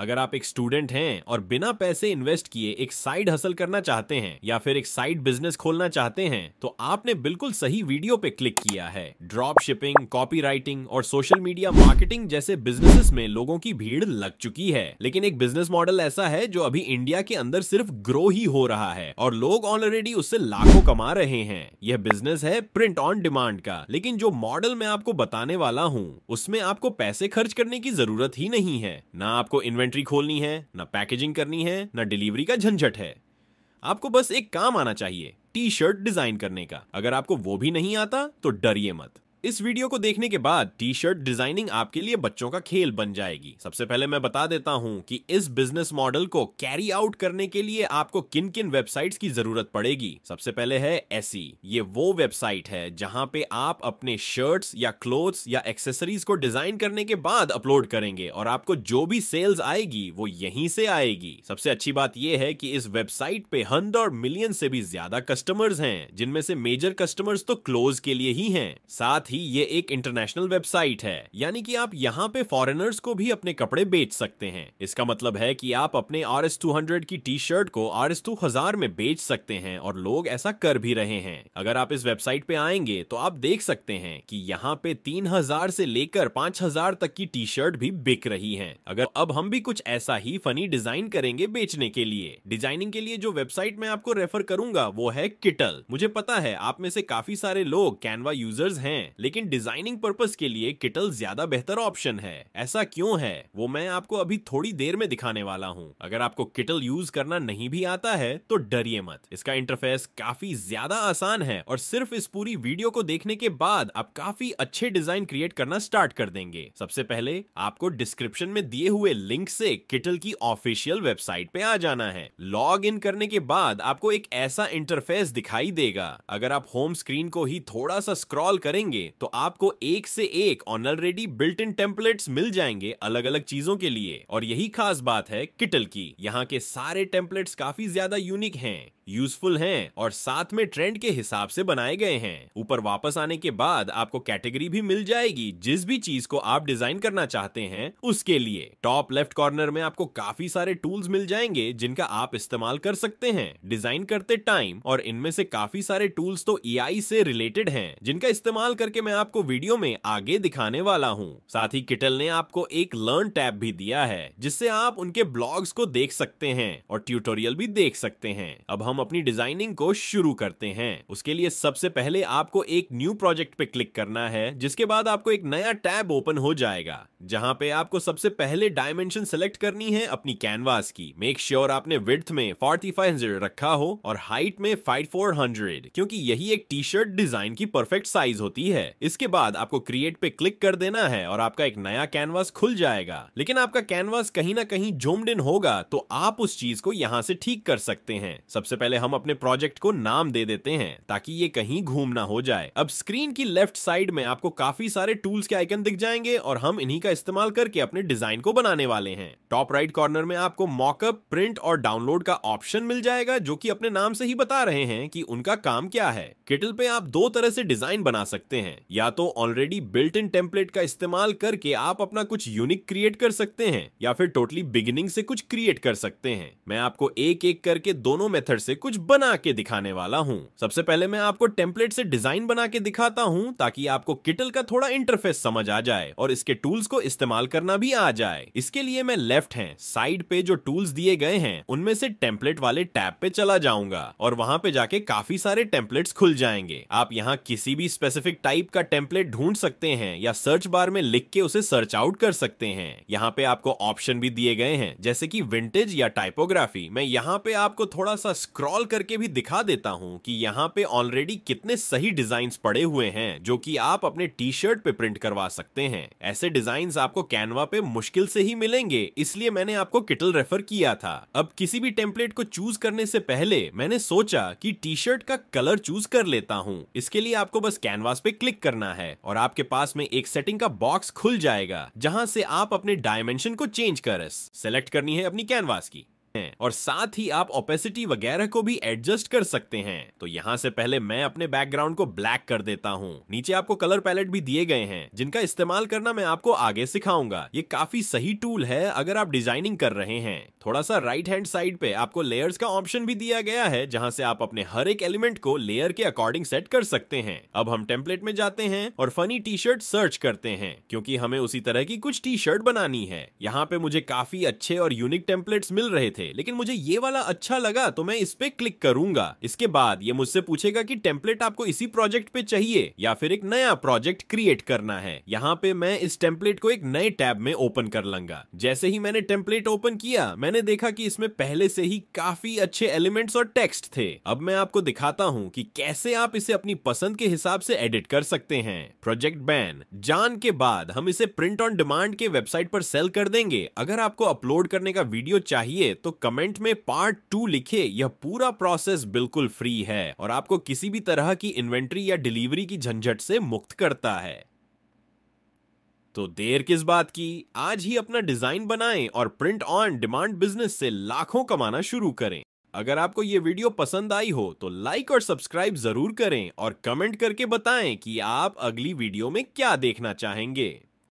अगर आप एक स्टूडेंट हैं और बिना पैसे इन्वेस्ट किए एक साइड हसल करना चाहते हैं या फिर एक साइड बिजनेस खोलना चाहते हैं तो आपने बिल्कुल सही वीडियो पे क्लिक किया है ड्रॉप शिपिंग कॉपी राइटिंग और सोशल मीडिया मार्केटिंग जैसे बिजनेस में लोगों की भीड़ लग चुकी है लेकिन एक बिजनेस मॉडल ऐसा है जो अभी इंडिया के अंदर सिर्फ ग्रो ही हो रहा है और लोग ऑलरेडी उससे लाखों कमा रहे हैं यह बिजनेस है प्रिंट ऑन डिमांड का लेकिन जो मॉडल मैं आपको बताने वाला हूँ उसमें आपको पैसे खर्च करने की जरूरत ही नहीं है ना आपको इन्वेंट इन्वेंट्री खोलनी है ना पैकेजिंग करनी है ना डिलीवरी का झंझट है आपको बस एक काम आना चाहिए टी शर्ट डिजाइन करने का अगर आपको वो भी नहीं आता तो डरिए मत इस वीडियो को देखने के बाद टी शर्ट डिजाइनिंग आपके लिए बच्चों का खेल बन जाएगी सबसे पहले मैं बता देता हूँ कि इस बिजनेस मॉडल को कैरी आउट करने के लिए आपको किन किन वेबसाइट्स की जरूरत पड़ेगी सबसे पहले है एसी ये वो वेबसाइट है जहाँ पे आप अपने शर्ट्स या क्लोथ्स या एक्सेसरीज को डिजाइन करने के बाद अपलोड करेंगे और आपको जो भी सेल्स आएगी वो यहीं से आएगी सबसे अच्छी बात यह है कि इस वेबसाइट पे हंड्रेड और मिलियन से भी ज्यादा कस्टमर्स हैं जिनमें से मेजर कस्टमर्स तो क्लोज के लिए ही हैं साथ ही ही ये एक इंटरनेशनल वेबसाइट है यानी कि आप यहाँ पे फॉरेनर्स को भी अपने कपड़े बेच सकते हैं इसका मतलब है कि आप अपने आर एस टू हंड्रेड की टी शर्ट को आर एस टू हजार में बेच सकते हैं और लोग ऐसा कर भी रहे हैं अगर आप इस वेबसाइट पे आएंगे तो आप देख सकते हैं कि यहाँ पे तीन हजार से लेकर पांच हजार तक की टी शर्ट भी बिक रही है अगर अब हम भी कुछ ऐसा ही फनी डिजाइन करेंगे बेचने के लिए डिजाइनिंग के लिए जो वेबसाइट मैं आपको रेफर करूंगा वो है किटल मुझे पता है आप में से काफी सारे लोग कैनवा यूजर्स हैं लेकिन डिजाइनिंग पर्पज के लिए किटल ज्यादा बेहतर ऑप्शन है ऐसा क्यों है वो मैं आपको अभी थोड़ी देर में दिखाने वाला हूँ अगर आपको किटल यूज करना नहीं भी आता है तो डरिए मत इसका इंटरफेस काफी ज्यादा आसान है और सिर्फ इस पूरी वीडियो को देखने के बाद आप काफी अच्छे डिजाइन क्रिएट करना स्टार्ट कर देंगे सबसे पहले आपको डिस्क्रिप्शन में दिए हुए लिंक से किटल की ऑफिशियल वेबसाइट पे आ जाना है लॉग इन करने के बाद आपको एक ऐसा इंटरफेस दिखाई देगा अगर आप होम स्क्रीन को ही थोड़ा सा स्क्रॉल करेंगे तो आपको एक से एक ऑनरेडी बिल्ट इन टेम्पलेट मिल जाएंगे अलग अलग चीजों के लिए और यही खास बात है किटल की यहाँ के सारे टेम्पलेट्स काफी ज्यादा यूनिक हैं यूजफुल हैं और साथ में ट्रेंड के हिसाब से बनाए गए हैं ऊपर वापस आने के बाद आपको कैटेगरी भी मिल जाएगी जिस भी चीज को आप डिजाइन करना चाहते हैं उसके लिए टॉप लेफ्ट कॉर्नर में आपको काफी सारे टूल्स मिल जाएंगे जिनका आप इस्तेमाल कर सकते हैं डिजाइन करते टाइम और इनमें से काफी सारे टूल्स तो ई से रिलेटेड है जिनका इस्तेमाल करके मैं आपको वीडियो में आगे दिखाने वाला हूँ साथ ही किटल ने आपको एक लर्न टैब भी दिया है जिससे आप उनके ब्लॉग्स को देख सकते हैं और ट्यूटोरियल भी देख सकते हैं अब हम हम अपनी डिजाइनिंग को शुरू करते हैं उसके लिए सबसे पहले आपको एक न्यू प्रोजेक्ट पे क्लिक करना है जिसके बाद आपको एक नया टैब ओपन हो जाएगा जहाँ पे आपको सबसे पहले डायमेंशन सिलेक्ट करनी है अपनी कैनवास की मेक श्योर sure आपने विथ में फोर्टी रखा हो और हाइट में फाइव क्योंकि यही एक टी शर्ट डिजाइन की परफेक्ट साइज होती है इसके बाद आपको क्रिएट पे क्लिक कर देना है और आपका एक नया कैनवास खुल जाएगा लेकिन आपका कैनवास कहीं ना कहीं जोम्ड इन होगा तो आप उस चीज को यहाँ से ठीक कर सकते हैं सबसे पहले पहले हम अपने प्रोजेक्ट को नाम दे देते हैं ताकि ये कहीं घूम ना हो जाए अब स्क्रीन की लेफ्ट साइड में आपको काफी सारे टूल्स के आइकन दिख जाएंगे और हम इन्हीं का इस्तेमाल करके अपने डिजाइन को बनाने वाले हैं टॉप राइट कॉर्नर में आपको मॉकअप प्रिंट और डाउनलोड का ऑप्शन मिल जाएगा जो की अपने नाम से ही बता रहे हैं की उनका काम क्या है किटल पे आप दो तरह से डिजाइन बना सकते हैं या तो ऑलरेडी बिल्ट इन टेम्पलेट का इस्तेमाल करके आप अपना कुछ यूनिक क्रिएट कर सकते हैं या फिर टोटली बिगिनिंग से कुछ क्रिएट कर सकते हैं मैं आपको एक एक करके दोनों मेथड से कुछ बना के दिखाने वाला हूँ सबसे पहले मैं आपको टेम्पलेट से डिजाइन बना के दिखाता हूँ ताकि आपको किटल का थोड़ा इंटरफेस समझ आ जाए और इसके टूल्स को इस्तेमाल करना भी आ जाए इसके लिए मैं लेफ्ट है साइड पे जो टूल्स दिए गए हैं उनमें से टेम्पलेट वाले टैब पे चला जाऊंगा और वहाँ पे जाके काफी सारे टेम्पलेट्स खुल जाएंगे आप यहाँ किसी भी स्पेसिफिक टाइप का टेम्पलेट ढूंढ सकते हैं या सर्च बार में लिख के उसे सर्च आउट कर सकते हैं यहाँ पे आपको ऑप्शन भी दिए गए हैं जैसे कि विंटेज या टाइपोग्राफी मैं यहाँ पे आपको थोड़ा सा स्क्रॉल करके भी दिखा देता हूं कि यहाँ पे ऑलरेडी कितने सही डिजाइन पड़े हुए हैं जो कि आप अपने टी शर्ट पे प्रिंट करवा सकते हैं ऐसे डिजाइन आपको कैनवा पे मुश्किल से ही मिलेंगे इसलिए मैंने आपको किटल रेफर किया था अब किसी भी टेम्पलेट को चूज करने से पहले मैंने सोचा की टी शर्ट का कलर चूज कर लेता हूँ इसके लिए आपको बस कैनवास पे क्लिक करना है और आपके पास में एक सेटिंग का बॉक्स खुल जाएगा जहाँ से आप अपने डायमेंशन को चेंज कर सेलेक्ट करनी है अपनी कैनवास की हैं और साथ ही आप ओपेसिटी वगैरह को भी एडजस्ट कर सकते हैं तो यहाँ से पहले मैं अपने बैकग्राउंड को ब्लैक कर देता हूँ नीचे आपको कलर पैलेट भी दिए गए हैं जिनका इस्तेमाल करना मैं आपको आगे सिखाऊंगा ये काफी सही टूल है अगर आप डिजाइनिंग कर रहे हैं थोड़ा सा राइट हैंड साइड पे आपको लेयर्स का ऑप्शन भी दिया गया है जहाँ से आप अपने हर एक एलिमेंट को लेयर के अकॉर्डिंग सेट कर सकते हैं अब हम टेम्पलेट में जाते हैं और फनी टी शर्ट सर्च करते हैं क्योंकि हमें उसी तरह की कुछ टी शर्ट बनानी है यहाँ पे मुझे काफी अच्छे और यूनिक टेम्पलेट्स मिल रहे थे लेकिन मुझे ये वाला अच्छा लगा तो मैं इस पे क्लिक करूंगा इसके बाद ये मुझसे पूछेगा कि टेम्पलेट आपको इसी प्रोजेक्ट पे चाहिए या फिर एक नया प्रोजेक्ट क्रिएट करना है यहाँ पे मैं इस टेम्पलेट को एक नए टैब में ओपन कर लूंगा जैसे ही मैंने टेम्पलेट ओपन किया मैंने देखा की इसमें पहले से ही काफी अच्छे एलिमेंट्स और टेक्स्ट थे अब मैं आपको दिखाता हूँ की कैसे आप इसे अपनी पसंद के हिसाब से एडिट कर सकते हैं प्रोजेक्ट बैन जान के बाद हम इसे प्रिंट ऑन डिमांड के वेबसाइट पर सेल कर देंगे अगर आपको अपलोड करने का वीडियो चाहिए तो कमेंट में पार्ट टू लिखे यह पूरा प्रोसेस बिल्कुल फ्री है और आपको किसी भी तरह की इन्वेंट्री या डिलीवरी की झंझट से मुक्त करता है तो देर किस बात की आज ही अपना डिजाइन बनाएं और प्रिंट ऑन डिमांड बिजनेस से लाखों कमाना शुरू करें अगर आपको ये वीडियो पसंद आई हो तो लाइक और सब्सक्राइब जरूर करें और कमेंट करके बताएं कि आप अगली वीडियो में क्या देखना चाहेंगे